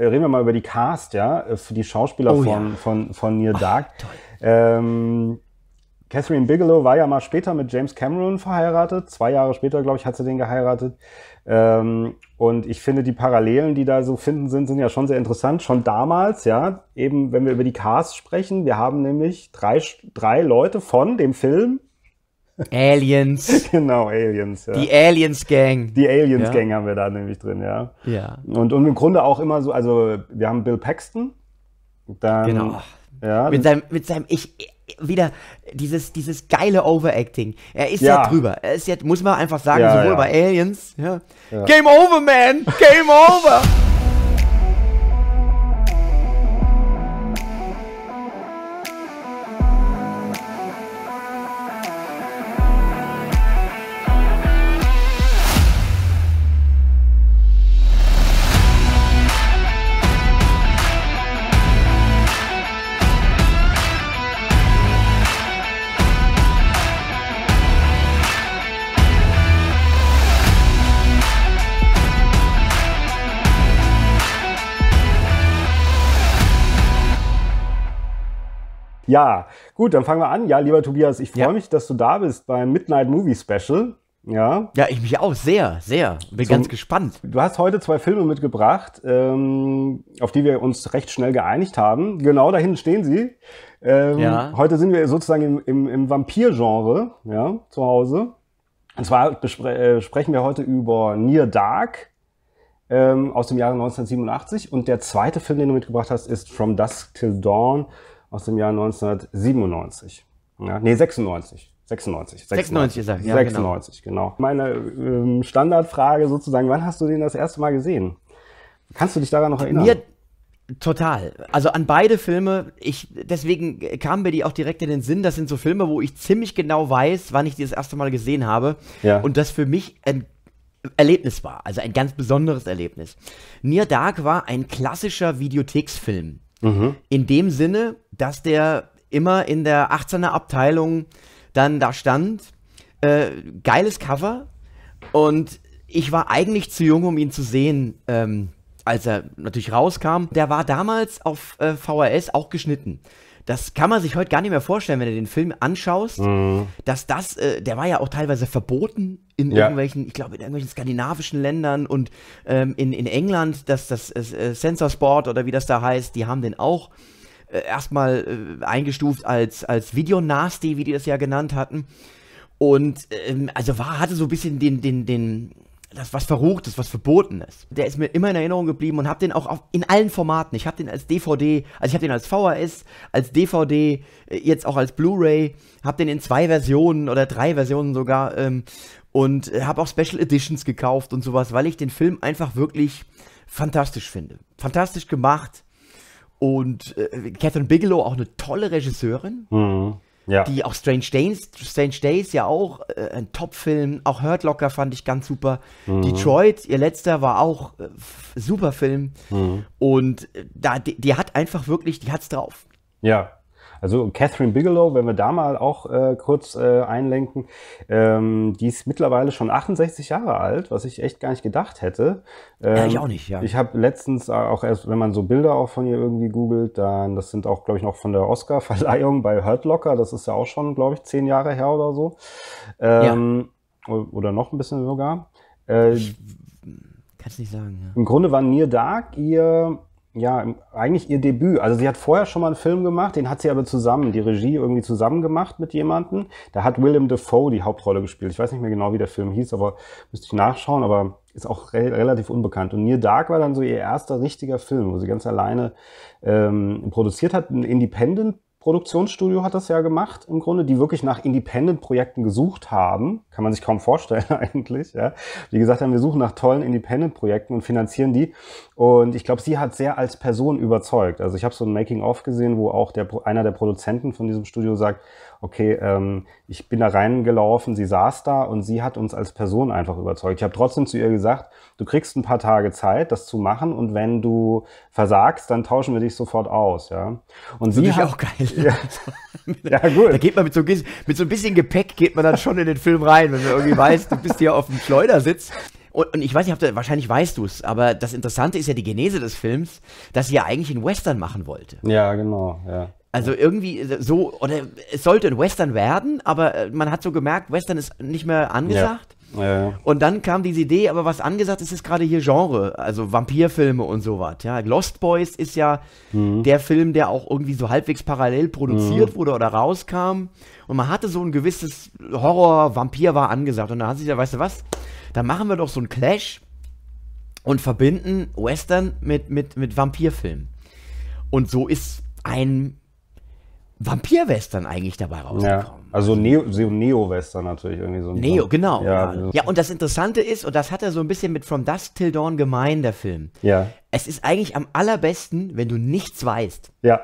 Äh, reden wir mal über die Cast, ja, äh, für die Schauspieler oh, von, ja. von, von Near Dark. Oh, ähm, Catherine Bigelow war ja mal später mit James Cameron verheiratet. Zwei Jahre später, glaube ich, hat sie den geheiratet. Ähm, und ich finde, die Parallelen, die da so finden sind, sind ja schon sehr interessant. Schon damals, ja, eben wenn wir über die Cast sprechen, wir haben nämlich drei, drei Leute von dem Film Aliens. genau, Aliens. Ja. Die Aliens Gang. Die Aliens ja. Gang haben wir da nämlich drin, ja. Ja. Und, und im Grunde auch immer so, also wir haben Bill Paxton. Dann, genau. Ja, mit, seinem, mit seinem, ich, wieder dieses, dieses geile Overacting. Er ist ja, ja drüber. Er ist ja, muss man einfach sagen, ja, sowohl bei Aliens. Ja. Game over, man! Game over! Ja, gut, dann fangen wir an. Ja, lieber Tobias, ich freue ja. mich, dass du da bist beim Midnight Movie Special. Ja. Ja, ich mich auch sehr, sehr. Bin Zum, ganz gespannt. Du hast heute zwei Filme mitgebracht, ähm, auf die wir uns recht schnell geeinigt haben. Genau dahin stehen sie. Ähm, ja. Heute sind wir sozusagen im, im, im Vampir-Genre ja, zu Hause. Und zwar äh, sprechen wir heute über Near Dark ähm, aus dem Jahre 1987. Und der zweite Film, den du mitgebracht hast, ist From Dusk Till Dawn aus dem Jahr 1997. Ja, nee, 96. 96. 96, 96, 96, ja, 96 genau. genau. Meine ähm, Standardfrage sozusagen, wann hast du den das erste Mal gesehen? Kannst du dich daran noch erinnern? Mir Total. Also an beide Filme, ich, deswegen kamen mir die auch direkt in den Sinn. Das sind so Filme, wo ich ziemlich genau weiß, wann ich die das erste Mal gesehen habe. Ja. Und das für mich ein Erlebnis war. Also ein ganz besonderes Erlebnis. Near Dark war ein klassischer Videotheksfilm. Mhm. In dem Sinne, dass der immer in der 18er Abteilung dann da stand. Äh, geiles Cover. Und ich war eigentlich zu jung, um ihn zu sehen, ähm, als er natürlich rauskam. Der war damals auf äh, VHS auch geschnitten das kann man sich heute gar nicht mehr vorstellen, wenn du den Film anschaust, mhm. dass das, äh, der war ja auch teilweise verboten in ja. irgendwelchen, ich glaube, in irgendwelchen skandinavischen Ländern und ähm, in, in England, dass das äh, oder wie das da heißt, die haben den auch äh, erstmal äh, eingestuft als, als Video-Nasty, wie die das ja genannt hatten. Und ähm, also war, hatte so ein bisschen den, den, den, das was Verruchtes, was Verbotenes. Der ist mir immer in Erinnerung geblieben und habe den auch auf, in allen Formaten. Ich habe den als DVD, also ich habe den als VHS, als DVD, äh, jetzt auch als Blu-ray, habe den in zwei Versionen oder drei Versionen sogar ähm, und äh, habe auch Special Editions gekauft und sowas, weil ich den Film einfach wirklich fantastisch finde. Fantastisch gemacht und äh, Catherine Bigelow auch eine tolle Regisseurin. Mhm. Ja. Die auch Strange Days, Strange Days ja auch äh, ein Top-Film. Auch Hurt Locker fand ich ganz super. Mhm. Detroit, ihr letzter, war auch äh, super Film. Mhm. Und äh, da, die, die, hat einfach wirklich, die hat's drauf. Ja. Also Catherine Bigelow, wenn wir da mal auch äh, kurz äh, einlenken, ähm, die ist mittlerweile schon 68 Jahre alt, was ich echt gar nicht gedacht hätte. Ähm, ja, ich ähm, auch nicht, ja. Ich habe letztens auch erst, wenn man so Bilder auch von ihr irgendwie googelt, dann, das sind auch, glaube ich, noch von der Oscar-Verleihung bei Hurt Locker, das ist ja auch schon, glaube ich, zehn Jahre her oder so. Ähm, ja. Oder noch ein bisschen sogar. Äh, Kannst nicht sagen, ja. Im Grunde war Near Dark ihr ja, eigentlich ihr Debüt. Also sie hat vorher schon mal einen Film gemacht, den hat sie aber zusammen, die Regie irgendwie zusammen gemacht mit jemandem. Da hat William Defoe die Hauptrolle gespielt. Ich weiß nicht mehr genau, wie der Film hieß, aber müsste ich nachschauen, aber ist auch re relativ unbekannt. Und Near Dark war dann so ihr erster richtiger Film, wo sie ganz alleine ähm, produziert hat. Ein Independent Produktionsstudio hat das ja gemacht, im Grunde, die wirklich nach Independent-Projekten gesucht haben. Kann man sich kaum vorstellen eigentlich. Ja. Die gesagt haben, wir suchen nach tollen Independent-Projekten und finanzieren die. Und ich glaube, sie hat sehr als Person überzeugt. Also ich habe so ein Making-of gesehen, wo auch der, einer der Produzenten von diesem Studio sagt, okay, ähm, ich bin da reingelaufen, sie saß da und sie hat uns als Person einfach überzeugt. Ich habe trotzdem zu ihr gesagt, du kriegst ein paar Tage Zeit, das zu machen und wenn du versagst, dann tauschen wir dich sofort aus. Ja. Und das sie hat, auch geil. Ja. ja, gut. Da geht man mit so, mit so, ein bisschen Gepäck geht man dann schon in den Film rein, wenn man irgendwie weiß, du bist hier auf dem Schleudersitz. Und, und ich weiß nicht, du, wahrscheinlich weißt du es, aber das Interessante ist ja die Genese des Films, dass sie ja eigentlich einen Western machen wollte. Ja, genau, ja. Also irgendwie so, oder es sollte ein Western werden, aber man hat so gemerkt, Western ist nicht mehr angesagt. Ja. Ja. Und dann kam diese Idee, aber was angesagt ist, ist gerade hier Genre, also Vampirfilme und sowas. Ja, Lost Boys ist ja mhm. der Film, der auch irgendwie so halbwegs parallel produziert mhm. wurde oder rauskam. Und man hatte so ein gewisses Horror, Vampir war angesagt. Und da hat sich ja, weißt du was, dann machen wir doch so einen Clash und verbinden Western mit, mit, mit Vampirfilmen. Und so ist ein Vampir-Western eigentlich dabei rausgekommen. Ja, also Neo-Western Neo natürlich irgendwie so. Neo, so. genau. Ja, ja. ja, und das Interessante ist, und das hat er so ein bisschen mit From Dusk Till Dawn gemein, der Film. Ja. Es ist eigentlich am allerbesten, wenn du nichts weißt. Ja.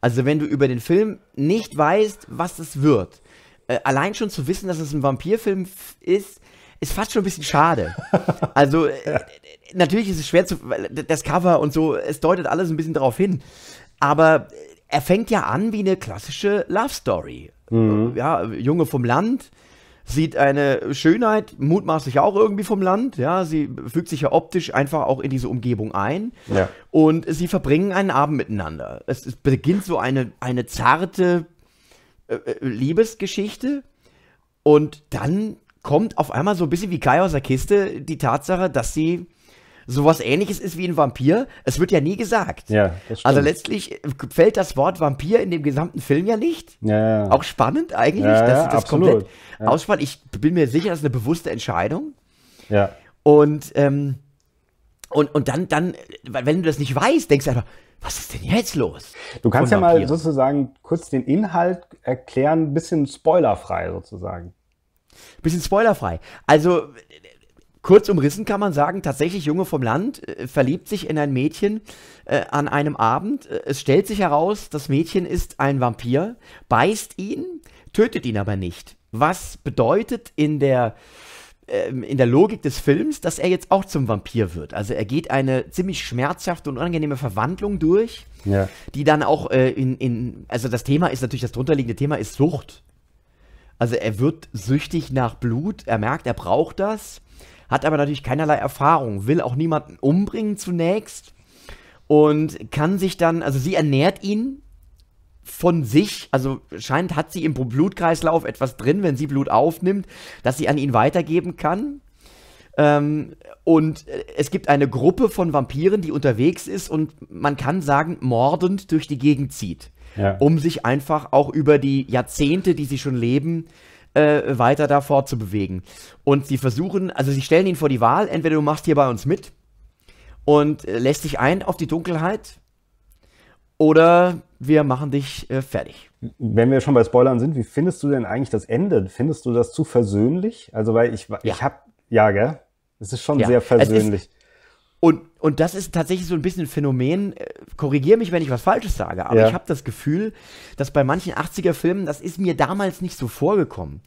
Also wenn du über den Film nicht weißt, was es wird. Äh, allein schon zu wissen, dass es ein Vampirfilm ist, ist fast schon ein bisschen schade. Also ja. Äh, natürlich ist es schwer zu, das Cover und so, es deutet alles ein bisschen darauf hin. Aber äh, er fängt ja an wie eine klassische Love Story. Mhm. Ja, Junge vom Land sieht eine Schönheit, mutmaßlich auch irgendwie vom Land, ja, sie fügt sich ja optisch einfach auch in diese Umgebung ein ja. und sie verbringen einen Abend miteinander. Es, es beginnt so eine, eine zarte äh, äh Liebesgeschichte und dann kommt auf einmal so ein bisschen wie Kai aus der Kiste die Tatsache, dass sie sowas ähnliches ist wie ein Vampir. Es wird ja nie gesagt. Ja, also letztlich äh, fällt das Wort Vampir in dem gesamten Film ja nicht. Ja, Auch spannend eigentlich, ja, dass sie das absolut. komplett ausfallen. Ich bin mir sicher, das ist eine bewusste Entscheidung. Ja. Und, ähm, und, und dann, dann, wenn du das nicht weißt, denkst du einfach, was ist denn jetzt los? Du kannst ja mal sozusagen kurz den Inhalt erklären, bisschen spoilerfrei sozusagen. Bisschen spoilerfrei. Also Kurz umrissen kann man sagen, tatsächlich Junge vom Land äh, verliebt sich in ein Mädchen äh, an einem Abend. Äh, es stellt sich heraus, das Mädchen ist ein Vampir, beißt ihn, tötet ihn aber nicht. Was bedeutet in der ähm, in der Logik des Films, dass er jetzt auch zum Vampir wird. Also er geht eine ziemlich schmerzhafte und unangenehme Verwandlung durch, ja. die dann auch äh, in, in, also das Thema ist natürlich, das drunterliegende Thema ist Sucht. Also er wird süchtig nach Blut, er merkt, er braucht das hat aber natürlich keinerlei Erfahrung, will auch niemanden umbringen zunächst und kann sich dann, also sie ernährt ihn von sich, also scheint hat sie im Blutkreislauf etwas drin, wenn sie Blut aufnimmt, das sie an ihn weitergeben kann. Ähm, und äh, es gibt eine Gruppe von Vampiren, die unterwegs ist und man kann sagen, mordend durch die Gegend zieht. Ja. Um sich einfach auch über die Jahrzehnte, die sie schon leben, äh, weiter da fortzubewegen. Und sie versuchen, also sie stellen ihn vor die Wahl, entweder du machst hier bei uns mit und äh, lässt dich ein auf die Dunkelheit oder wir machen dich äh, fertig. Wenn wir schon bei Spoilern sind, wie findest du denn eigentlich das Ende? Findest du das zu versöhnlich? Also weil ich, ja. habe, ja, gell? Es ist schon ja. sehr versöhnlich und, und das ist tatsächlich so ein bisschen ein Phänomen. Äh, Korrigiere mich, wenn ich was Falsches sage, aber ja. ich habe das Gefühl, dass bei manchen 80er-Filmen, das ist mir damals nicht so vorgekommen.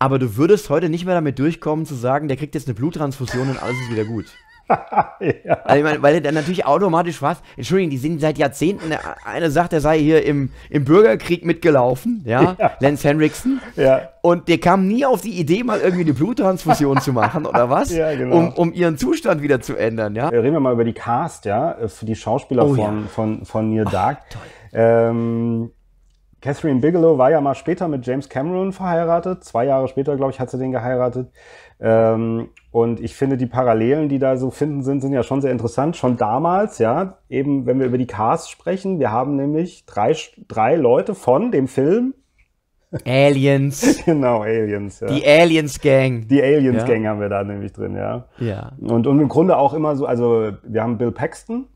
Aber du würdest heute nicht mehr damit durchkommen, zu sagen, der kriegt jetzt eine Bluttransfusion und alles ist wieder gut. ja. also ich meine, weil er dann natürlich automatisch was, Entschuldigung, die sind seit Jahrzehnten, einer sagt, er sei hier im, im Bürgerkrieg mitgelaufen, ja, ja. Lance Henriksen. Ja. Und der kam nie auf die Idee, mal irgendwie eine Bluttransfusion zu machen oder was, ja, genau. um, um ihren Zustand wieder zu ändern, ja. Äh, reden wir mal über die Cast, ja, äh, für die Schauspieler oh, von, von, von Neil oh, Dark. Toll. Ähm, Catherine Bigelow war ja mal später mit James Cameron verheiratet. Zwei Jahre später, glaube ich, hat sie den geheiratet. Ähm, und ich finde, die Parallelen, die da so finden sind, sind ja schon sehr interessant. Schon damals, ja, eben wenn wir über die Cars sprechen, wir haben nämlich drei, drei Leute von dem Film. Aliens. genau, Aliens. Ja. Die Aliens Gang. Die Aliens Gang ja. haben wir da nämlich drin, ja. Ja. Und, und im Grunde auch immer so, also wir haben Bill Paxton.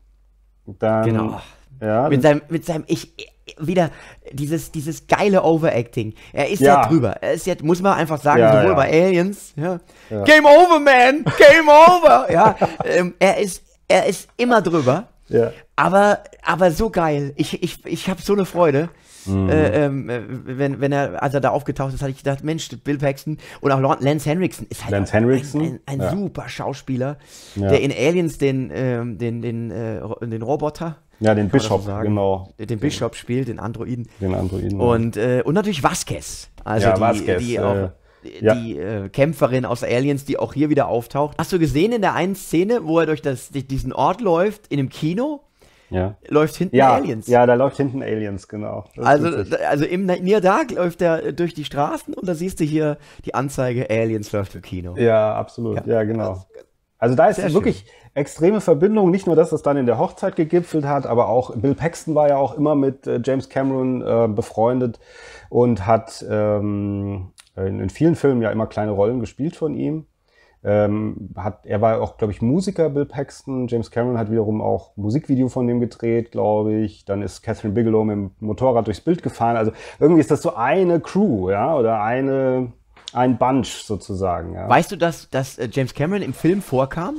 Dann, genau. Ja, mit, seinem, mit seinem, ich, wieder dieses, dieses geile Overacting. Er ist ja, ja drüber. Er ist jetzt, ja, muss man einfach sagen, ja, sowohl bei Aliens, Game over, man! Game over! ja, ähm, er ist, er ist immer drüber. Ja. Aber, aber so geil. Ich, ich, ich habe so eine Freude. Mhm. Äh, ähm, äh, wenn, wenn er, als er da aufgetaucht ist, hatte ich gedacht, Mensch, Bill Paxton und auch Lance Henriksen ist halt Lance Henriksen? ein, ein, ein ja. super Schauspieler, ja. der in Aliens den, ähm, den, den, äh, den Roboter ja, den Bishop, so genau. Den, den Bishop spielt, den Androiden. Den Androiden. Und, äh, und natürlich Vasquez. Also ja, die, Vasquez, die äh, auch, äh, die ja. äh, Kämpferin aus Aliens, die auch hier wieder auftaucht. Hast du gesehen in der einen Szene, wo er durch das, diesen Ort läuft, in einem Kino? Ja. Läuft hinten ja, Aliens. Ja, da läuft hinten Aliens, genau. also, also im Near Dark läuft er durch die Straßen und da siehst du hier die Anzeige Aliens läuft im Kino. Ja, absolut. Ja, genau. Das, also da ist Sehr wirklich schön. extreme Verbindung. Nicht nur, dass das dann in der Hochzeit gegipfelt hat, aber auch Bill Paxton war ja auch immer mit äh, James Cameron äh, befreundet und hat ähm, in, in, vielen Filmen ja immer kleine Rollen gespielt von ihm. Ähm, hat, er war auch, glaube ich, Musiker, Bill Paxton. James Cameron hat wiederum auch Musikvideo von dem gedreht, glaube ich. Dann ist Catherine Bigelow mit dem Motorrad durchs Bild gefahren. Also irgendwie ist das so eine Crew, ja, oder eine ein Bunch sozusagen. Ja. Weißt du, dass, dass äh, James Cameron im Film vorkam?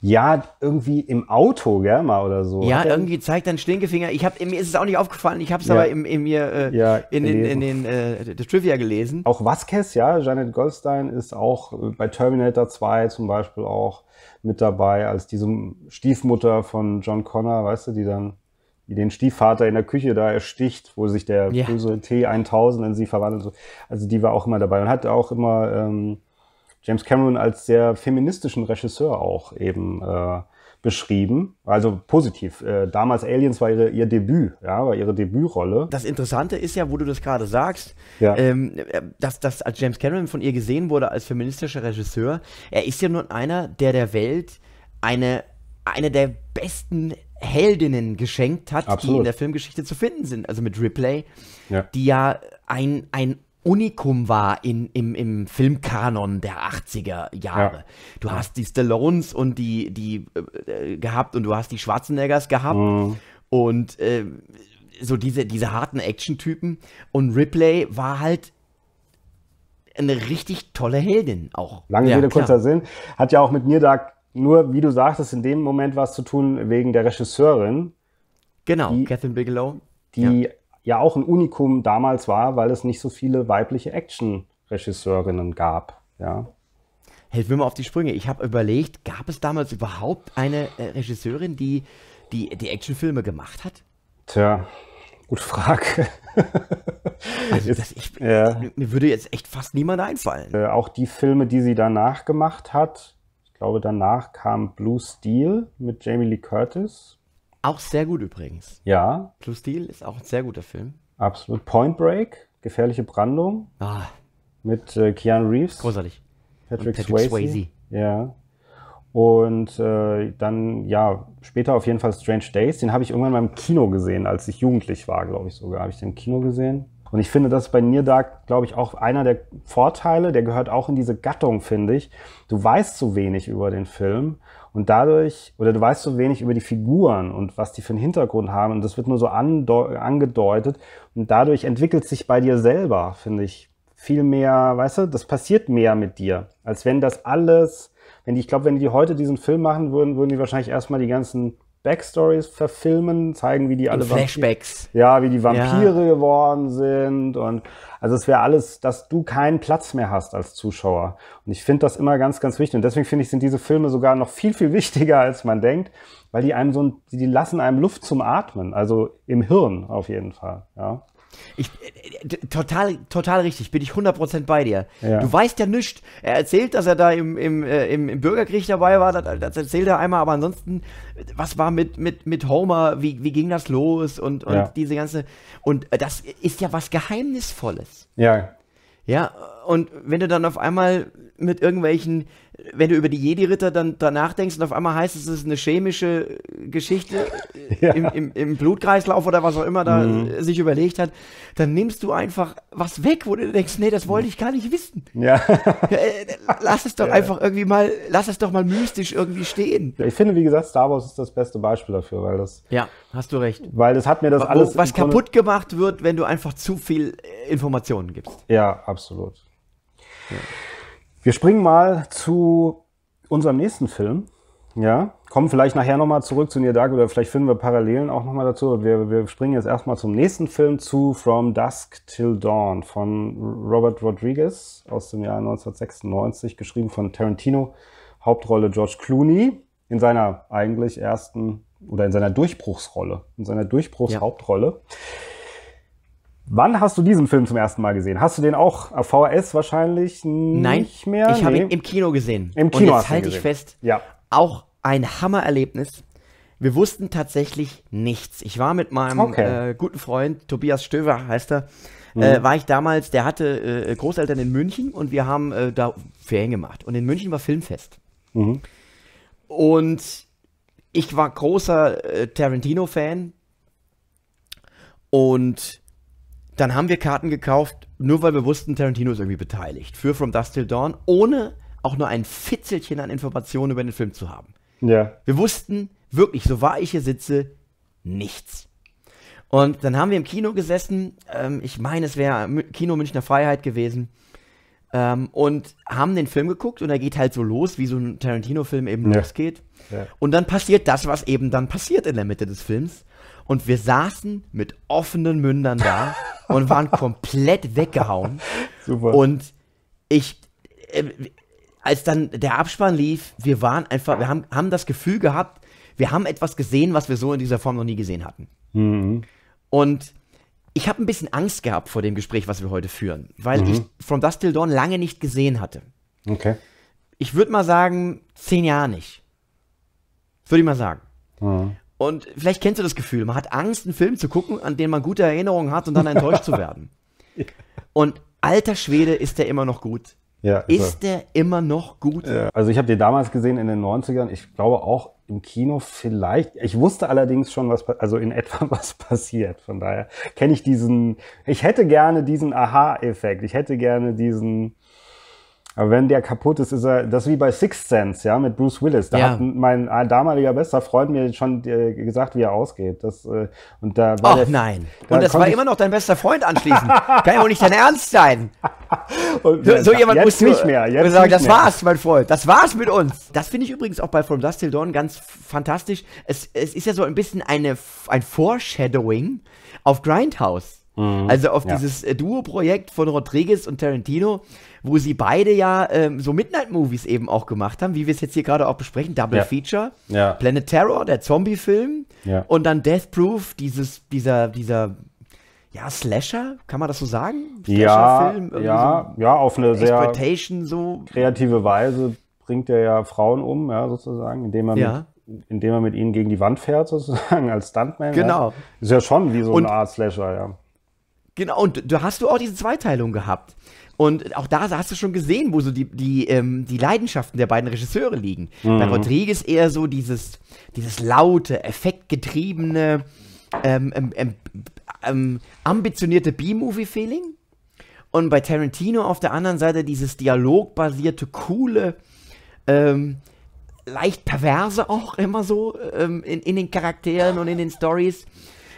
Ja, irgendwie im Auto, gell, mal oder so. Ja, irgendwie zeigt dann Stinkefinger. Ich hab, mir ist es auch nicht aufgefallen, ich habe es ja. aber in, in mir äh, ja, in, in, in, den äh, das Trivia gelesen. Auch Vasquez, ja, Janet Goldstein ist auch äh, bei Terminator 2 zum Beispiel auch mit dabei, als diese Stiefmutter von John Connor, weißt du, die dann die den Stiefvater in der Küche da ersticht, wo sich der yeah. böse T1000 in sie verwandelt. Also die war auch immer dabei und hat auch immer ähm, James Cameron als sehr feministischen Regisseur auch eben äh, beschrieben. Also positiv. Äh, damals Aliens war ihre, ihr Debüt, ja, war ihre Debütrolle. Das Interessante ist ja, wo du das gerade sagst, ja. ähm, dass, dass als James Cameron von ihr gesehen wurde als feministischer Regisseur, er ist ja nun einer, der der Welt eine, eine der besten Heldinnen geschenkt hat, Absolut. die in der Filmgeschichte zu finden sind. Also mit Ripley, ja. die ja ein, ein Unikum war in, im, im Filmkanon der 80er Jahre. Ja. Du hast die Stallones und die, die äh, gehabt und du hast die Schwarzeneggers gehabt mhm. und äh, so diese, diese harten Action-Typen. Und Ripley war halt eine richtig tolle Heldin auch. Lange ja, Rede, kurzer Sinn. Hat ja auch mit Nirdak nur, wie du sagtest, in dem Moment was zu tun wegen der Regisseurin. Genau, die, Catherine Bigelow. Die ja. ja. auch ein Unikum damals war, weil es nicht so viele weibliche Action-Regisseurinnen gab. Ja. Helf mir mal auf die Sprünge. Ich habe überlegt, gab es damals überhaupt eine äh, Regisseurin, die die, die Actionfilme gemacht hat? Tja, gute Frage. also das, ich, ja. mir würde jetzt echt fast niemand einfallen. Äh, auch die Filme, die sie danach gemacht hat, glaube, danach kam Blue Steel mit Jamie Lee Curtis. Auch sehr gut übrigens. Ja. Blue Steel ist auch ein sehr guter Film. Absolut. Point Break, Gefährliche Brandung. Ah. Mit äh, Keanu Reeves. Großartig. Patrick, Patrick Swayze. Swayze. Ja. Und äh, dann, ja, später auf jeden Fall Strange Days. Den habe ich irgendwann mal im Kino gesehen, als ich jugendlich war, glaube ich sogar. Habe ich den im Kino gesehen. Und ich finde, das ist bei Near Dark, glaube ich, auch einer der Vorteile. Der gehört auch in diese Gattung, finde ich. Du weißt so wenig über den Film und dadurch, oder du weißt so wenig über die Figuren und was die für einen Hintergrund haben. Und das wird nur so angedeutet. Und dadurch entwickelt sich bei dir selber, finde ich, viel mehr, weißt du, das passiert mehr mit dir, als wenn das alles, wenn die, ich glaube, wenn die heute diesen Film machen würden, würden die wahrscheinlich erstmal die ganzen Backstories verfilmen, zeigen, wie die alle Flashbacks. Vampire, ja, wie die Vampire ja. geworden sind und also es wäre alles, dass du keinen Platz mehr hast als Zuschauer. Und ich finde das immer ganz, ganz wichtig. Und deswegen finde ich, sind diese Filme sogar noch viel, viel wichtiger, als man denkt, weil die einem so ein, die lassen einem Luft zum Atmen, also im Hirn auf jeden Fall. Ja. Ich, äh, äh, total, total richtig, bin ich 100% bei dir. Ja. Du weißt ja nichts. Er erzählt, dass er da im, im, äh, im, Bürgerkrieg dabei war, das, das, erzählt er einmal, aber ansonsten, was war mit, mit, mit Homer, wie, wie ging das los und, und ja. diese ganze. Und das ist ja was Geheimnisvolles. Ja. Ja, und wenn du dann auf einmal mit irgendwelchen, wenn du über die Jedi-Ritter dann danach denkst und auf einmal heißt es, es ist eine chemische Geschichte ja. im, im, im, Blutkreislauf oder was auch immer da mhm. sich überlegt hat, dann nimmst du einfach was weg, wo du denkst, nee, das wollte ich gar nicht wissen. Ja. Äh, lass es doch ja. einfach irgendwie mal, lass es doch mal mystisch irgendwie stehen. Ich finde, wie gesagt, Star Wars ist das beste Beispiel dafür, weil das. Ja, hast du recht. Weil das hat mir das alles. Was kaputt gemacht wird, wenn du einfach zu viel äh, Informationen gibst. Ja, absolut. Wir springen mal zu unserem nächsten Film. Ja, kommen vielleicht nachher nochmal zurück zu Near Dark oder vielleicht finden wir Parallelen auch nochmal dazu. Wir, wir springen jetzt erstmal zum nächsten Film zu From Dusk Till Dawn von Robert Rodriguez aus dem Jahr 1996, geschrieben von Tarantino, Hauptrolle George Clooney in seiner eigentlich ersten oder in seiner Durchbruchsrolle, in seiner Durchbruchshauptrolle. Ja. Wann hast du diesen Film zum ersten Mal gesehen? Hast du den auch auf VHS wahrscheinlich Nein, nicht mehr? Nein, ich nee. habe ihn im Kino gesehen. Im Kino Und jetzt halte ich fest, ja. auch ein Hammererlebnis. Wir wussten tatsächlich nichts. Ich war mit meinem okay. äh, guten Freund, Tobias Stöver heißt er, äh, mhm. äh, war ich damals, der hatte äh, Großeltern in München und wir haben äh, da Ferien gemacht. Und in München war Filmfest. Mhm. Und ich war großer äh, Tarantino-Fan und dann haben wir Karten gekauft, nur weil wir wussten, Tarantino ist irgendwie beteiligt. Für From Dust Till Dawn, ohne auch nur ein Fitzelchen an Informationen über den Film zu haben. Ja. Wir wussten wirklich, so wahr ich hier sitze, nichts. Und dann haben wir im Kino gesessen, ähm, ich meine, es wäre Kino Münchner Freiheit gewesen, ähm, und haben den Film geguckt und er geht halt so los, wie so ein Tarantino-Film eben ja. losgeht. Ja. Und dann passiert das, was eben dann passiert in der Mitte des Films. Und wir saßen mit offenen Mündern da und waren komplett weggehauen. Super. Und ich, äh, als dann der Abspann lief, wir waren einfach, wir haben, haben das Gefühl gehabt, wir haben etwas gesehen, was wir so in dieser Form noch nie gesehen hatten. Mhm. Und ich habe ein bisschen Angst gehabt vor dem Gespräch, was wir heute führen, weil mhm. ich From Dust Till Dawn lange nicht gesehen hatte. Okay. Ich würde mal sagen, zehn Jahre nicht. Würde ich mal sagen. Mhm. Und vielleicht kennst du das Gefühl, man hat Angst, einen Film zu gucken, an den man gute Erinnerungen hat und dann enttäuscht zu werden. Und alter Schwede, ist der immer noch gut? Ja, ist, ist der immer noch gut? Ja. Also ich habe den damals gesehen in den 90ern, ich glaube auch im Kino vielleicht. Ich wusste allerdings schon, was also in etwa was passiert. Von daher kenne ich diesen, ich hätte gerne diesen Aha-Effekt, ich hätte gerne diesen, aber wenn der kaputt ist, ist er, das ist wie bei Sixth Sense, ja, mit Bruce Willis. Da ja. hat mein äh, damaliger bester Freund mir schon äh, gesagt, wie er ausgeht. Das, äh, und da war Och, der, nein. Da und das war immer noch dein bester Freund anschließend. Kann ja wohl nicht dein Ernst sein. und, so, so jemand jetzt musst nicht mehr. Jetzt sagen, nicht das mehr. war's, mein Freund. Das war's mit uns. Das finde ich übrigens auch bei From Dust Till Dawn ganz fantastisch. Es, es ist ja so ein bisschen eine, ein Foreshadowing auf Grindhouse. Mhm, also auf ja. dieses äh, Duo-Projekt von Rodriguez und Tarantino, wo sie beide ja ähm, so Midnight-Movies eben auch gemacht haben, wie wir es jetzt hier gerade auch besprechen, Double ja. Feature, ja. Planet Terror, der Zombie-Film und dann Death Proof, dieses, dieser, dieser ja, Slasher, kann man das so sagen? Ja, ja, so ja, auf eine sehr so. kreative Weise bringt er ja Frauen um, ja, sozusagen, indem er, ja. mit, indem er mit ihnen gegen die Wand fährt, sozusagen, als Stuntman. Genau. Ja. Ist ja schon wie so eine Art Slasher, ja. Genau, und da hast du auch diese Zweiteilung gehabt. Und auch da hast du schon gesehen, wo so die, die, ähm, die Leidenschaften der beiden Regisseure liegen. Mhm. Bei Rodriguez eher so dieses, dieses laute, effektgetriebene, ähm ähm, ähm, ähm, ambitionierte B-Movie-Feeling. Und bei Tarantino auf der anderen Seite dieses dialogbasierte, coole, ähm, leicht perverse auch immer so in, in den Charakteren und in den Stories.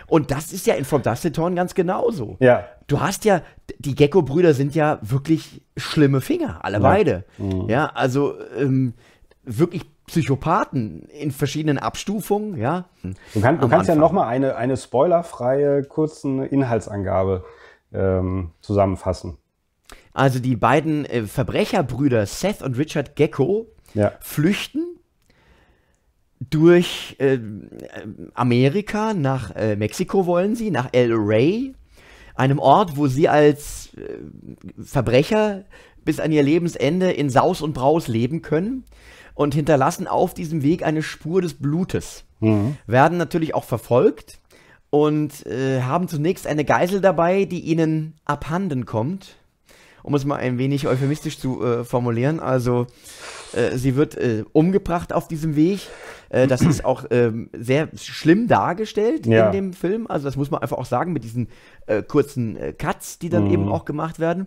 Und das ist ja in From Dust to Dawn ganz genauso. Ja. Du hast ja, die Gecko-Brüder sind ja wirklich schlimme Finger, alle ja. beide. Mhm. Ja, also ähm, wirklich Psychopathen in verschiedenen Abstufungen, ja. Du, kann, du kannst Anfang. ja nochmal eine, eine spoilerfreie, kurze Inhaltsangabe ähm, zusammenfassen. Also die beiden äh, Verbrecherbrüder Seth und Richard Gecko ja. flüchten durch äh, Amerika nach äh, Mexiko wollen sie, nach El Rey, einem Ort, wo sie als äh, Verbrecher bis an ihr Lebensende in Saus und Braus leben können und hinterlassen auf diesem Weg eine Spur des Blutes. Mhm. Werden natürlich auch verfolgt und äh, haben zunächst eine Geisel dabei, die ihnen abhanden kommt um es mal ein wenig euphemistisch zu äh, formulieren. Also äh, sie wird äh, umgebracht auf diesem Weg. Äh, das ist auch ähm, sehr schlimm dargestellt ja. in dem Film. Also das muss man einfach auch sagen mit diesen äh, kurzen äh, Cuts, die dann mhm. eben auch gemacht werden.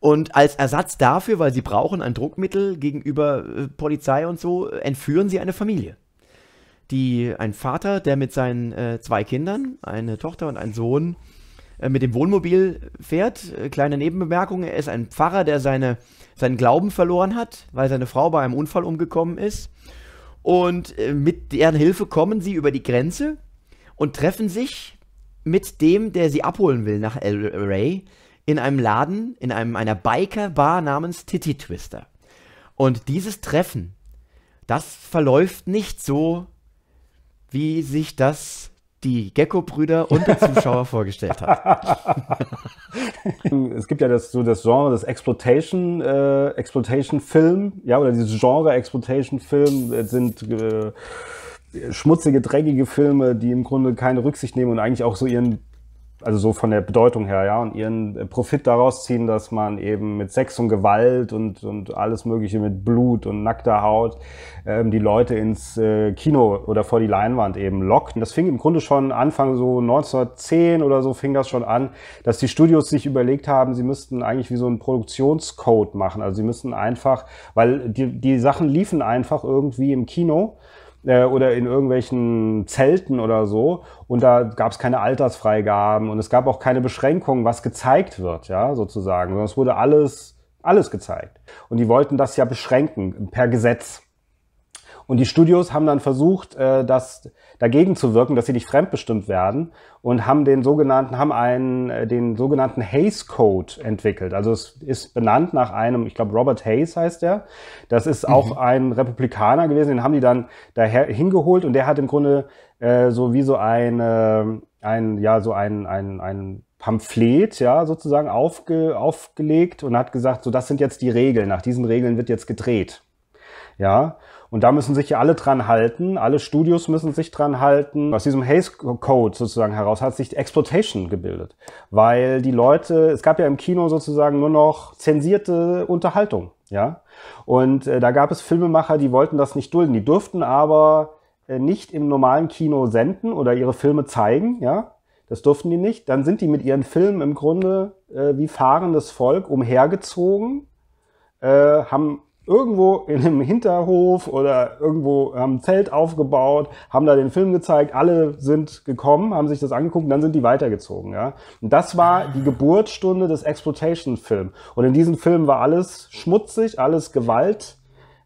Und als Ersatz dafür, weil sie brauchen ein Druckmittel gegenüber äh, Polizei und so, entführen sie eine Familie. Die, ein Vater, der mit seinen äh, zwei Kindern, eine Tochter und einen Sohn, mit dem Wohnmobil fährt. Kleine Nebenbemerkung, er ist ein Pfarrer, der seine, seinen Glauben verloren hat, weil seine Frau bei einem Unfall umgekommen ist. Und äh, mit deren Hilfe kommen sie über die Grenze und treffen sich mit dem, der sie abholen will nach El Rey, in einem Laden, in einem, einer Biker-Bar namens Titty Twister. Und dieses Treffen, das verläuft nicht so, wie sich das die Gecko-Brüder und der Zuschauer vorgestellt hat. es gibt ja das, so das Genre des Exploitation, äh, Exploitation-Film, ja, oder dieses Genre Exploitation-Film äh, sind äh, schmutzige, dreckige Filme, die im Grunde keine Rücksicht nehmen und eigentlich auch so ihren also so von der Bedeutung her, ja, und ihren äh, Profit daraus ziehen, dass man eben mit Sex und Gewalt und, und alles Mögliche mit Blut und nackter Haut ähm, die Leute ins äh, Kino oder vor die Leinwand eben lockt. Und das fing im Grunde schon Anfang so 1910 oder so fing das schon an, dass die Studios sich überlegt haben, sie müssten eigentlich wie so einen Produktionscode machen. Also sie müssten einfach, weil die, die Sachen liefen einfach irgendwie im Kino äh, oder in irgendwelchen Zelten oder so. Und da gab es keine Altersfreigaben und es gab auch keine Beschränkungen, was gezeigt wird, ja, sozusagen. Sondern es wurde alles, alles gezeigt. Und die wollten das ja beschränken per Gesetz. Und die Studios haben dann versucht, äh, das dagegen zu wirken, dass sie nicht fremdbestimmt werden und haben den sogenannten, haben einen, äh, den sogenannten Hayes Code entwickelt. Also es ist benannt nach einem, ich glaube Robert Hayes heißt der. Das ist auch mhm. ein Republikaner gewesen, den haben die dann daher hingeholt und der hat im Grunde äh, so wie so eine, ein, ja, so ein, ein, ein Pamphlet, ja, sozusagen aufge, aufgelegt und hat gesagt, so das sind jetzt die Regeln, nach diesen Regeln wird jetzt gedreht. Ja, und da müssen sich ja alle dran halten, alle Studios müssen sich dran halten. Aus diesem Haze Code sozusagen heraus hat sich Exploitation gebildet, weil die Leute, es gab ja im Kino sozusagen nur noch zensierte Unterhaltung, ja. Und äh, da gab es Filmemacher, die wollten das nicht dulden, die durften aber äh, nicht im normalen Kino senden oder ihre Filme zeigen, ja. Das durften die nicht. Dann sind die mit ihren Filmen im Grunde äh, wie fahrendes Volk umhergezogen, äh, haben irgendwo in einem Hinterhof oder irgendwo haben ein Zelt aufgebaut, haben da den Film gezeigt, alle sind gekommen, haben sich das angeguckt und dann sind die weitergezogen. Ja? Und das war die Geburtsstunde des Exploitation-Films. Und in diesem Film war alles schmutzig, alles Gewalt,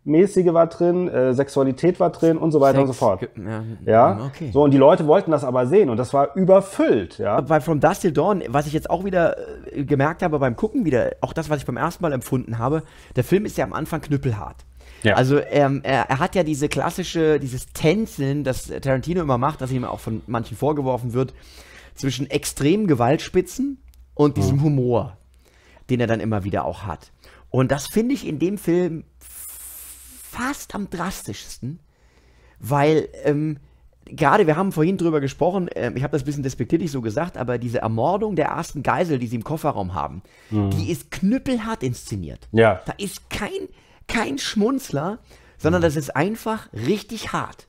mäßige war drin, äh, Sexualität war drin und so weiter Sex, und so fort. Ja, ja? Okay. so und die Leute wollten das aber sehen und das war überfüllt. Ja, bei From Dust Till Dawn, was ich jetzt auch wieder äh, gemerkt habe beim Gucken wieder, auch das, was ich beim ersten Mal empfunden habe, der Film ist ja am Anfang knüppelhart. Ja. Also ähm, er, er, hat ja diese klassische, dieses Tänzeln, das Tarantino immer macht, das ihm auch von manchen vorgeworfen wird, zwischen extremen Gewaltspitzen und diesem mhm. Humor, den er dann immer wieder auch hat. Und das finde ich in dem Film fast am drastischsten, weil ähm, gerade, wir haben vorhin drüber gesprochen, äh, ich habe das ein bisschen despektierlich so gesagt, aber diese Ermordung der ersten Geisel, die sie im Kofferraum haben, mhm. die ist knüppelhart inszeniert. Ja. Da ist kein, kein Schmunzler, sondern mhm. das ist einfach richtig hart.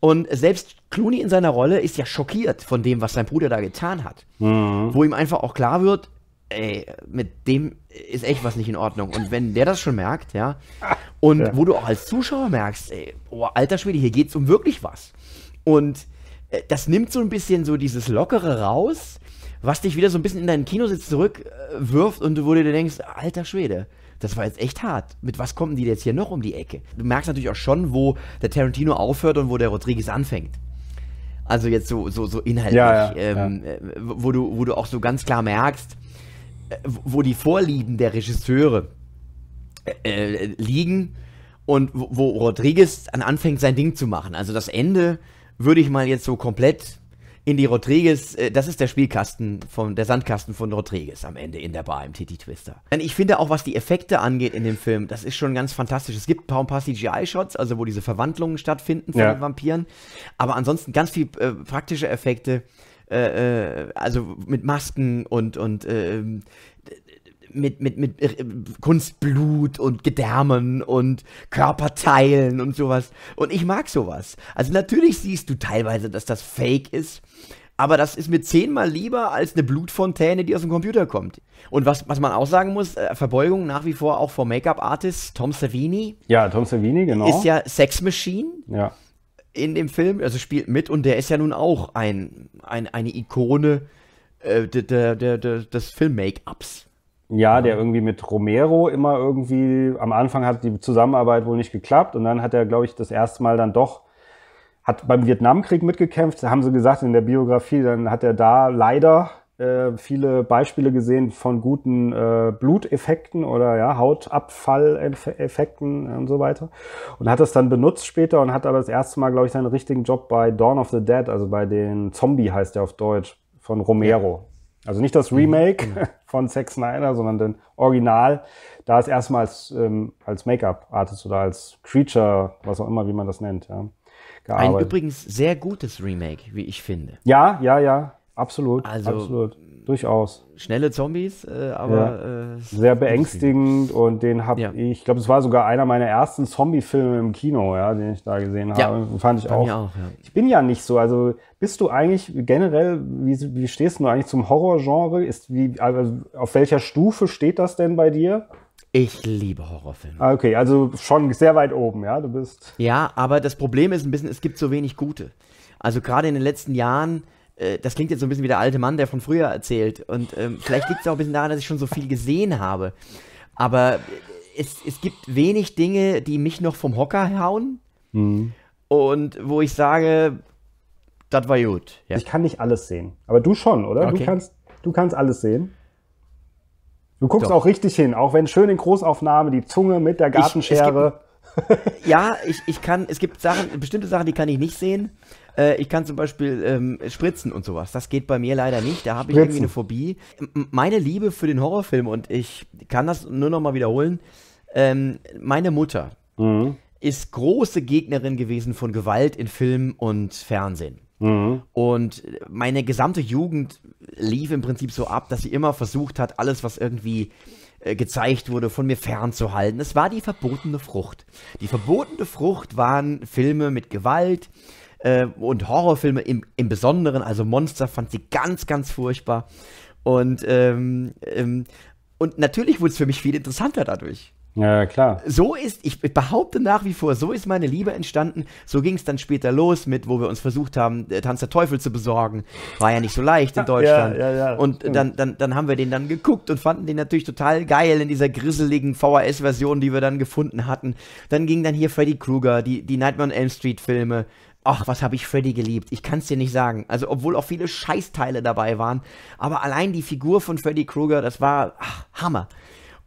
Und selbst Clooney in seiner Rolle ist ja schockiert von dem, was sein Bruder da getan hat. Mhm. Wo ihm einfach auch klar wird, ey, mit dem ist echt was nicht in Ordnung. Und wenn der das schon merkt, ja, und ja. wo du auch als Zuschauer merkst, ey, oh, alter Schwede, hier geht's um wirklich was. Und äh, das nimmt so ein bisschen so dieses Lockere raus, was dich wieder so ein bisschen in deinen Kinositz zurückwirft äh, und wo du dir denkst, alter Schwede, das war jetzt echt hart. Mit was kommen die jetzt hier noch um die Ecke? Du merkst natürlich auch schon, wo der Tarantino aufhört und wo der Rodriguez anfängt. Also jetzt so, so, so inhaltlich, ja, ja, ähm, ja. Äh, wo, du, wo du auch so ganz klar merkst, wo die Vorlieben der Regisseure äh, äh liegen und wo, wo Rodriguez dann anfängt, sein Ding zu machen. Also das Ende würde ich mal jetzt so komplett in die Rodriguez, äh, das ist der Spielkasten von, der Sandkasten von Rodriguez am Ende in der Bar im Titi Twister. Ich finde auch, was die Effekte angeht in dem Film, das ist schon ganz fantastisch. Es gibt ein paar, CGI-Shots, also wo diese Verwandlungen stattfinden von ja. den Vampiren, aber ansonsten ganz viel äh, praktische Effekte. Äh, äh, also mit Masken und, und äh, mit, mit, mit äh, Kunstblut und Gedärmen und Körperteilen und sowas. Und ich mag sowas. Also natürlich siehst du teilweise, dass das fake ist. Aber das ist mir zehnmal lieber als eine Blutfontäne, die aus dem Computer kommt. Und was, was man auch sagen muss, äh, Verbeugung nach wie vor auch vor Make-up-Artist Tom Savini. Ja, Tom Savini, genau. Ist ja Sex Machine. Ja in dem Film, also spielt mit und der ist ja nun auch ein, ein eine Ikone äh, de, de, de, des Film-Make-ups. Ja, der irgendwie mit Romero immer irgendwie, am Anfang hat die Zusammenarbeit wohl nicht geklappt und dann hat er, glaube ich, das erste Mal dann doch, hat beim Vietnamkrieg mitgekämpft, haben sie gesagt in der Biografie, dann hat er da leider äh, viele Beispiele gesehen von guten äh, Bluteffekten oder ja, Hautabfalleffekten und so weiter. Und hat das dann benutzt später und hat aber das erste Mal, glaube ich, seinen richtigen Job bei Dawn of the Dead, also bei den Zombie heißt der auf Deutsch, von Romero. Also nicht das Remake mhm. von Sex Niner, sondern den Original. Da ist erstmals als, ähm, als Make-up-Artist oder als Creature, was auch immer, wie man das nennt, ja, gearbeitet. Ein übrigens sehr gutes Remake, wie ich finde. Ja, ja, ja. Absolut, also, absolut. Durchaus. Schnelle Zombies, äh, aber. Ja. Äh, Sehr beängstigend und den habe ja. ich, ich glaube, es war sogar einer meiner ersten Zombie-Filme im Kino, ja, den ich da gesehen habe. Fand ich auch. auch ich bin ja nicht so, also bist du eigentlich generell, wie, wie stehst du eigentlich zum Horrorgenre? Ist wie, also auf welcher Stufe steht das denn bei dir? Ich liebe Horrorfilme. Ah, okay, also schon sehr weit oben, ja, du bist. Ja, aber das Problem ist ein bisschen, es gibt so wenig gute. Also gerade in den letzten Jahren äh, das klingt jetzt so ein bisschen wie der alte Mann, der von früher erzählt. Und ähm, vielleicht liegt es auch ein bisschen daran, dass ich schon so viel gesehen habe. Aber es, es gibt wenig Dinge, die mich noch vom Hocker hauen. Mhm. Und wo ich sage, das war gut. Ja. Ich kann nicht alles sehen. Aber du schon, oder? Okay. Du, kannst, du kannst alles sehen. Du guckst Doch. auch richtig hin, auch wenn schön in Großaufnahme die Zunge mit der Gartenschere. Ich, gibt, ja, ich, ich kann, es gibt Sachen, bestimmte Sachen, die kann ich nicht sehen. Äh, ich kann zum Beispiel ähm, spritzen und sowas. Das geht bei mir leider nicht. Da habe ich irgendwie eine Phobie. M meine Liebe für den Horrorfilm, und ich kann das nur noch mal wiederholen, ähm, meine Mutter mhm. ist große Gegnerin gewesen von Gewalt in Film und Fernsehen. Mhm. Und meine gesamte Jugend lief im Prinzip so ab, dass sie immer versucht hat, alles, was irgendwie äh, gezeigt wurde, von mir fernzuhalten. Es war die verbotene Frucht. Die verbotene Frucht waren Filme mit Gewalt, äh, und Horrorfilme im, im Besonderen, also Monster fand sie ganz, ganz furchtbar. Und, ähm, ähm, und natürlich wurde es für mich viel interessanter dadurch. Ja, klar. So ist, ich behaupte nach wie vor, so ist meine Liebe entstanden. So ging es dann später los mit, wo wir uns versucht haben, äh, Tanz der Teufel zu besorgen. War ja nicht so leicht in Deutschland. Ja, ja, ja, und dann, dann, dann haben wir den dann geguckt und fanden den natürlich total geil in dieser grisseligen VHS-Version, die wir dann gefunden hatten. Dann ging dann hier Freddy Krueger, die, die Nightmare on Elm Street Filme, Ach, was habe ich Freddy geliebt. Ich kann es dir nicht sagen. Also, obwohl auch viele Scheißteile dabei waren. Aber allein die Figur von Freddy Krueger, das war ach, Hammer.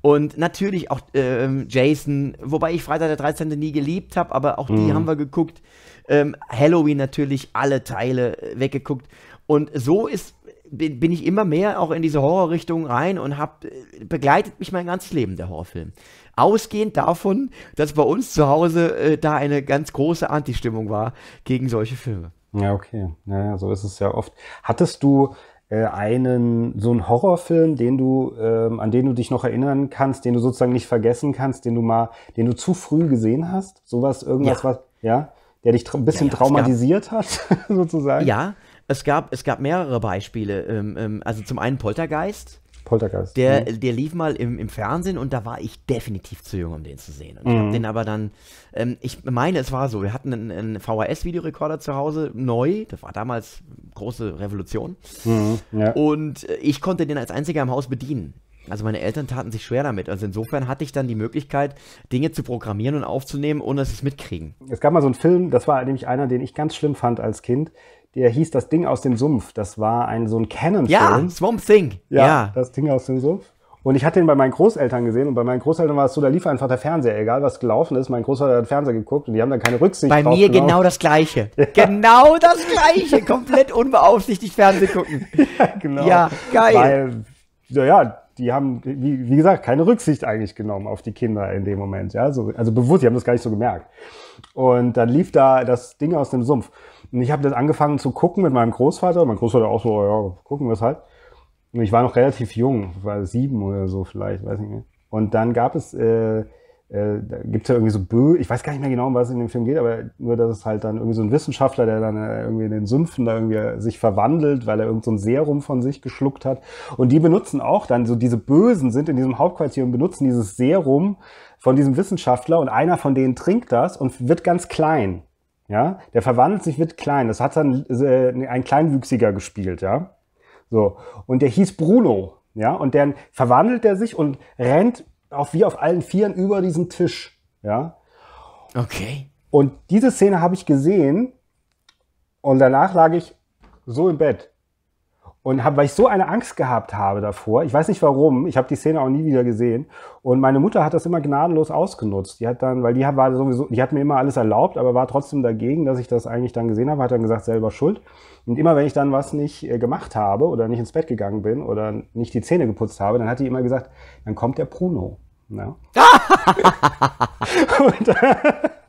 Und natürlich auch ähm, Jason, wobei ich Freitag der 13. nie geliebt habe, aber auch mhm. die haben wir geguckt. Ähm, Halloween natürlich alle Teile äh, weggeguckt. Und so ist, bin ich immer mehr auch in diese Horrorrichtung rein und hab, äh, begleitet mich mein ganzes Leben, der Horrorfilm ausgehend davon, dass bei uns zu Hause äh, da eine ganz große Anti-Stimmung war gegen solche Filme. Ja, okay. Ja, so ist es ja oft. Hattest du äh, einen so einen Horrorfilm, den du ähm, an den du dich noch erinnern kannst, den du sozusagen nicht vergessen kannst, den du mal, den du zu früh gesehen hast, sowas irgendwas ja. was ja, der dich ein bisschen ja, ja, traumatisiert gab, hat sozusagen. Ja, es gab es gab mehrere Beispiele. Ähm, ähm, also zum einen Poltergeist. Poltergeist. Der, mhm. der lief mal im, im Fernsehen und da war ich definitiv zu jung, um den zu sehen. Und ich habe mhm. den aber dann, ähm, ich meine, es war so, wir hatten einen, einen VHS-Videorekorder zu Hause, neu, das war damals große Revolution. Mhm, ja. Und äh, ich konnte den als einziger im Haus bedienen. Also meine Eltern taten sich schwer damit. Also insofern hatte ich dann die Möglichkeit, Dinge zu programmieren und aufzunehmen, ohne dass sie es mitkriegen. Es gab mal so einen Film, das war nämlich einer, den ich ganz schlimm fand als Kind der hieß Das Ding aus dem Sumpf. Das war ein so ein Canon-Film. Ja, Swamp Thing. Ja, ja, das Ding aus dem Sumpf. Und ich hatte ihn bei meinen Großeltern gesehen und bei meinen Großeltern war es so, da lief einfach der Fernseher, egal was gelaufen ist. Mein Großvater hat Fernseher geguckt und die haben dann keine Rücksicht Bei mir genommen. genau das Gleiche. Ja. Genau das Gleiche. Komplett unbeaufsichtigt Fernsehen gucken. Ja, genau. Ja, geil. Weil, naja, die haben, wie, wie, gesagt, keine Rücksicht eigentlich genommen auf die Kinder in dem Moment. Ja, so, also bewusst, die haben das gar nicht so gemerkt. Und dann lief da das Ding aus dem Sumpf. Und ich habe das angefangen zu gucken mit meinem Großvater. Mein Großvater auch so, ja, gucken wir es halt. Und ich war noch relativ jung, war sieben oder so vielleicht, weiß ich nicht Und dann gab es, äh, äh, da gibt es ja irgendwie so Bö, ich weiß gar nicht mehr genau, um was es in dem Film geht, aber nur, dass es halt dann irgendwie so ein Wissenschaftler, der dann äh, irgendwie in den Sümpfen da irgendwie sich verwandelt, weil er irgendein so Serum von sich geschluckt hat. Und die benutzen auch dann, so diese Bösen sind in diesem Hauptquartier und benutzen dieses Serum von diesem Wissenschaftler und einer von denen trinkt das und wird ganz klein. Ja, der verwandelt sich, wird klein. Das hat dann äh, ein Kleinwüchsiger gespielt, ja. So. Und der hieß Bruno, ja. Und dann verwandelt er sich und rennt auch wie auf allen Vieren über diesen Tisch, ja. Okay. Und diese Szene habe ich gesehen und danach lag ich so im Bett und hab, weil ich so eine Angst gehabt habe davor, ich weiß nicht warum, ich habe die Szene auch nie wieder gesehen und meine Mutter hat das immer gnadenlos ausgenutzt. Die hat dann, weil die war sowieso, die hat mir immer alles erlaubt, aber war trotzdem dagegen, dass ich das eigentlich dann gesehen habe, hat dann gesagt, selber schuld. Und immer wenn ich dann was nicht äh, gemacht habe oder nicht ins Bett gegangen bin oder nicht die Zähne geputzt habe, dann hat die immer gesagt, dann kommt der Bruno. Ne? und da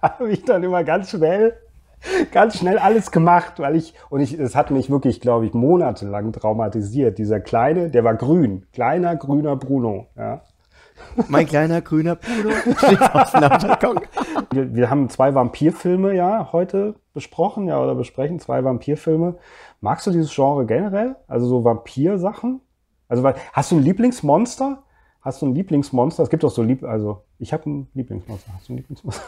habe ich dann immer ganz schnell ganz schnell alles gemacht, weil ich, und ich, es hat mich wirklich, glaube ich, monatelang traumatisiert. Dieser kleine, der war grün, kleiner grüner Bruno, ja. Mein kleiner grüner Bruno steht auf dem Wir, wir, haben zwei Vampirfilme ja heute besprochen, ja, oder besprechen zwei Vampirfilme. Magst du dieses Genre generell? Also so Vampir-Sachen? Also, weil, hast du ein Lieblingsmonster? Hast du ein Lieblingsmonster? Es gibt doch so Lieb, also, ich habe ein Lieblingsmonster. Hast du ein Lieblingsmonster?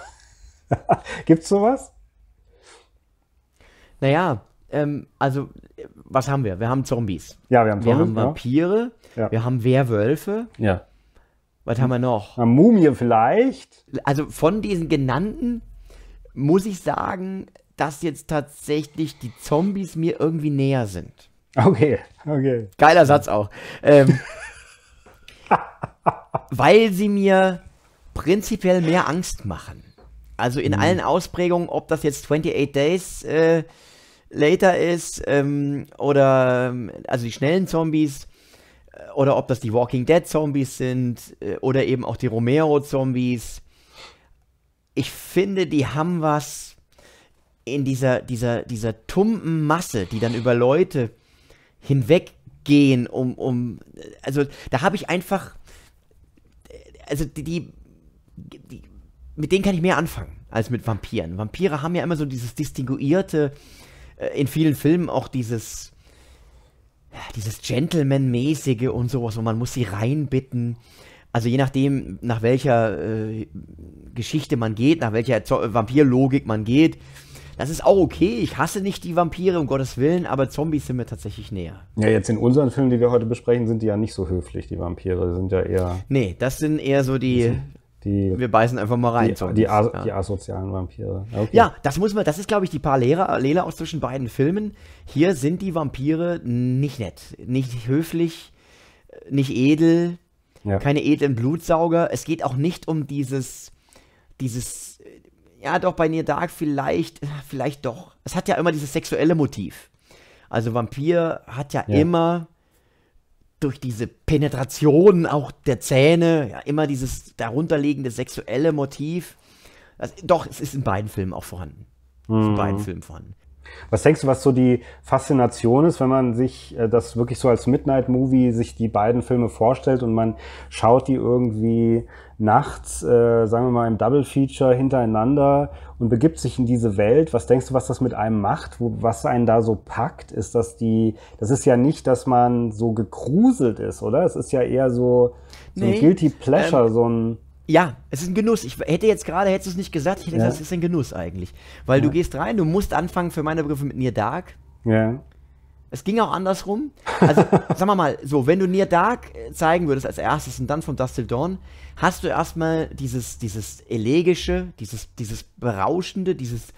Gibt's sowas? Naja, ähm, also, was haben wir? Wir haben Zombies. Ja, wir haben Zombies. Wir haben Vampire, ja. wir haben Werwölfe. Ja. Was haben wir noch? Eine Mumie vielleicht. Also von diesen genannten muss ich sagen, dass jetzt tatsächlich die Zombies mir irgendwie näher sind. Okay, okay. Geiler Satz auch. Ähm, weil sie mir prinzipiell mehr Angst machen. Also in mhm. allen Ausprägungen, ob das jetzt 28 Days äh, later ist ähm, oder ähm, also die schnellen Zombies äh, oder ob das die Walking Dead Zombies sind äh, oder eben auch die Romero Zombies. Ich finde, die haben was in dieser, dieser, dieser tumpen Masse, die dann über Leute hinweggehen, um, um, also da habe ich einfach, also die, die, die, mit denen kann ich mehr anfangen als mit Vampiren. Vampire haben ja immer so dieses distinguierte, äh, in vielen Filmen auch dieses, dieses Gentleman-mäßige und sowas, wo man muss sie reinbitten. Also je nachdem, nach welcher äh, Geschichte man geht, nach welcher Zo Vampirlogik man geht. Das ist auch okay. Ich hasse nicht die Vampire, um Gottes Willen, aber Zombies sind mir tatsächlich näher. Ja, jetzt in unseren Filmen, die wir heute besprechen, sind die ja nicht so höflich, die Vampire. Die sind ja eher. Nee, das sind eher so die die, wir beißen einfach mal rein. Die, die, As ja. die asozialen Vampire. Okay. Ja, das muss man, das ist, glaube ich, die Parallele aus zwischen beiden Filmen. Hier sind die Vampire nicht nett, nicht höflich, nicht edel, ja. keine edlen Blutsauger. Es geht auch nicht um dieses, dieses, ja doch, bei Near Dark vielleicht, vielleicht doch. Es hat ja immer dieses sexuelle Motiv. Also Vampir hat ja. ja. immer durch diese Penetration auch der Zähne, ja, immer dieses darunterliegende sexuelle Motiv. Also, doch, es ist in beiden Filmen auch vorhanden. Mhm. In beiden mhm. Filmen vorhanden. Was denkst du, was so die Faszination ist, wenn man sich äh, das wirklich so als Midnight-Movie sich die beiden Filme vorstellt und man schaut die irgendwie nachts, äh, sagen wir mal im Double-Feature hintereinander und begibt sich in diese Welt. Was denkst du, was das mit einem macht? Wo, was einen da so packt? Ist das die, das ist ja nicht, dass man so gegruselt ist, oder? Es ist ja eher so, so nee, ein Guilty ähm, Pleasure, ähm, so ein ja, es ist ein Genuss. Ich hätte jetzt gerade, hättest du es nicht gesagt, ich hätte ja. gesagt, es ist ein Genuss eigentlich. Weil ja. du gehst rein, du musst anfangen für meine Begriffe mit Near Dark. Ja. Es ging auch andersrum. Also, sagen wir mal, so, wenn du Near Dark äh, zeigen würdest als erstes und dann von Dust Till Dawn, hast du erstmal dieses, dieses elegische, dieses, dieses berauschende, dieses,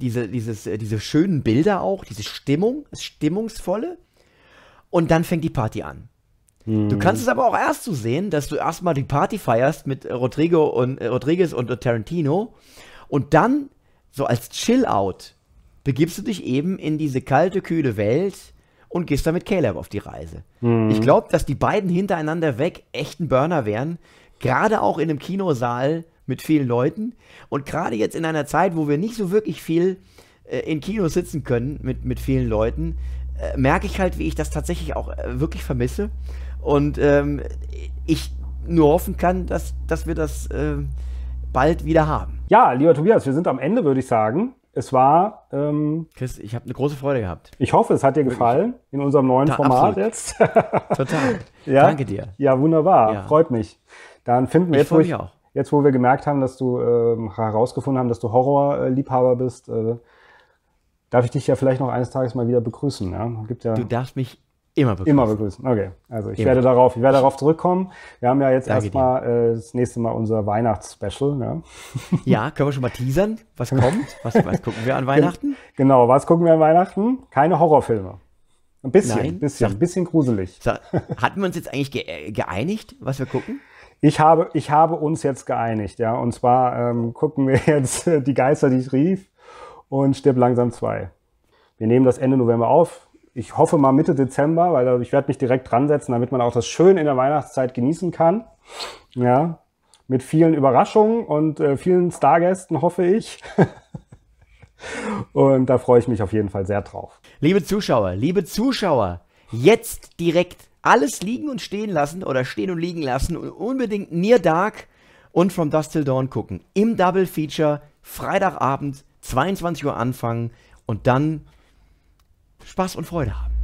diese, dieses, äh, diese schönen Bilder auch, diese Stimmung, das Stimmungsvolle. Und dann fängt die Party an. Du mhm. kannst es aber auch erst so sehen, dass du erstmal die Party feierst mit Rodrigo und äh, Rodriguez und, Tarantino und dann so als Chill-Out begibst du dich eben in diese kalte, kühle Welt und gehst dann mit Caleb auf die Reise. Mhm. Ich glaube, dass die beiden hintereinander weg echten Burner wären, gerade auch in einem Kinosaal mit vielen Leuten und gerade jetzt in einer Zeit, wo wir nicht so wirklich viel äh, in Kinos sitzen können mit, mit vielen Leuten, äh, merke ich halt, wie ich das tatsächlich auch äh, wirklich vermisse. Und ähm, ich nur hoffen kann, dass, dass wir das äh, bald wieder haben. Ja, lieber Tobias, wir sind am Ende, würde ich sagen. Es war. Ähm, Chris, ich habe eine große Freude gehabt. Ich hoffe, es hat dir gefallen in unserem neuen da, Format absolut. jetzt. Total. ja? Danke dir. Ja, wunderbar. Ja. Freut mich. Dann finden wir ich jetzt. Wo ich, auch. Jetzt, wo wir gemerkt haben, dass du äh, herausgefunden haben, dass du Horrorliebhaber bist, äh, darf ich dich ja vielleicht noch eines Tages mal wieder begrüßen. Ja? Gibt ja du darfst mich Immer begrüßen. Immer begrüßen. Okay. Also ich Immer. werde darauf, ich werde darauf zurückkommen. Wir haben ja jetzt erstmal äh, das nächste Mal unser Weihnachtsspecial. Ne? Ja, können wir schon mal teasern, was kommt? Was, was gucken wir an Weihnachten? Genau, was gucken wir an Weihnachten? Keine Horrorfilme. Ein bisschen, Nein. bisschen, sag, ein bisschen gruselig. hatten wir uns jetzt eigentlich ge äh, geeinigt, was wir gucken? Ich habe, ich habe uns jetzt geeinigt, ja. Und zwar ähm, gucken wir jetzt äh, Die Geister, die ich rief und Stirb langsam zwei. Wir nehmen das Ende November auf ich hoffe mal Mitte Dezember, weil ich werde mich direkt dran setzen, damit man auch das schön in der Weihnachtszeit genießen kann. Ja, mit vielen Überraschungen und äh, vielen Stargästen hoffe ich. und da freue ich mich auf jeden Fall sehr drauf. Liebe Zuschauer, liebe Zuschauer, jetzt direkt alles liegen und stehen lassen oder stehen und liegen lassen und unbedingt Near Dark und From Dust Till Dawn gucken. Im Double Feature, Freitagabend, 22 Uhr anfangen und dann Spaß und Freude haben.